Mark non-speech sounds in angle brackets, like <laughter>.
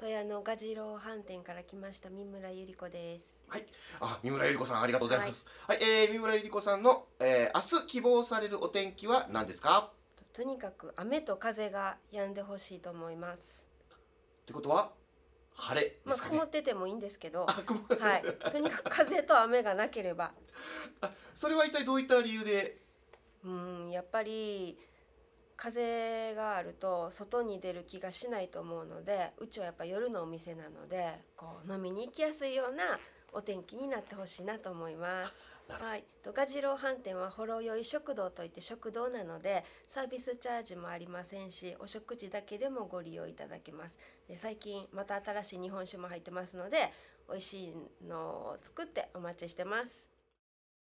富谷のガジロ飯店から来ました三村ゆり子ですはいあ三村ゆり子さんありがとうございますはい、はい、えー、三村ゆり子さんの、えー、明日希望されるお天気は何ですかとにかく雨と風が止んでほしいと思いますってことは晴れ、ね、まあ曇っててもいいんですけど、はい、とにかく風と雨がなければ <laughs> あ、それは一体どういった理由でうんやっぱり風があると外に出る気がしないと思うのでうちはやっぱ夜のお店なのでこう飲みに行きやすいようなお天気になってほしいなと思います。はい、ドカジロ飯店はほろ酔い食堂といって食堂なのでサービスチャージもありませんしお食事だけでもご利用いただけますで最近また新しい日本酒も入ってますので美味しいのを作ってお待ちしてます